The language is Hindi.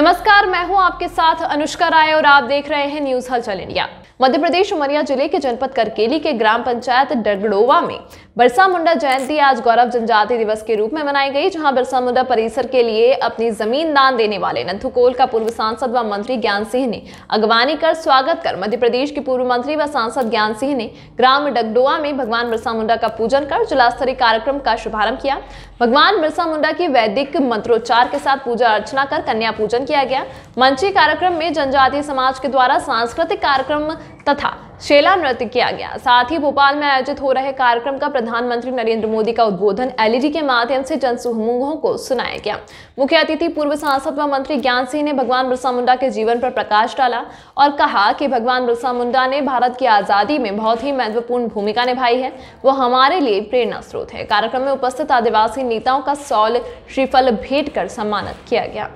नमस्कार मैं हूं आपके साथ अनुष्का राय और आप देख रहे हैं न्यूज हलचल इंडिया मध्य प्रदेश उमरिया जिले के जनपद करकेली के ग्राम पंचायत डगड़ोवा में बिरसा मुंडा जयंती आज गौरव जनजाति दिवस के रूप में मनाई गई जहां बरसा मुंडा परिसर के लिए अपनी जमीन दान देने वाले नंथुकोल का पूर्व सांसद व मंत्री ज्ञान सिंह ने अगवानी कर स्वागत कर मध्य प्रदेश के पूर्व मंत्री व सांसद ज्ञान सिंह ने ग्राम डगडोआ में भगवान बिरसा मुंडा का पूजन कर जिला स्तरीय कार्यक्रम का शुभारंभ किया भगवान बिरसा मुंडा की वैदिक मंत्रोच्चार के साथ पूजा अर्चना कर कन्या पूजन किया गया मंची कार्यक्रम में जनजातीय समाज के द्वारा सांस्कृतिक कार्यक्रम तथा शेला नृत्य किया गया साथ ही भोपाल में आयोजित हो रहे कार्यक्रम का प्रधानमंत्री नरेंद्र मोदी का उद्बोधन एलईडी के माध्यम से जन समूहों को सुनाया गया मुख्य अतिथि पूर्व सांसद व मंत्री ज्ञान सिंह ने भगवान बिरसा मुंडा के जीवन पर प्रकाश डाला और कहा कि भगवान बिरसा मुंडा ने भारत की आज़ादी में बहुत ही महत्वपूर्ण भूमिका निभाई है वो हमारे लिए प्रेरणा स्रोत है कार्यक्रम में उपस्थित आदिवासी नेताओं का सौल श्रीफल भेंट कर सम्मानित किया गया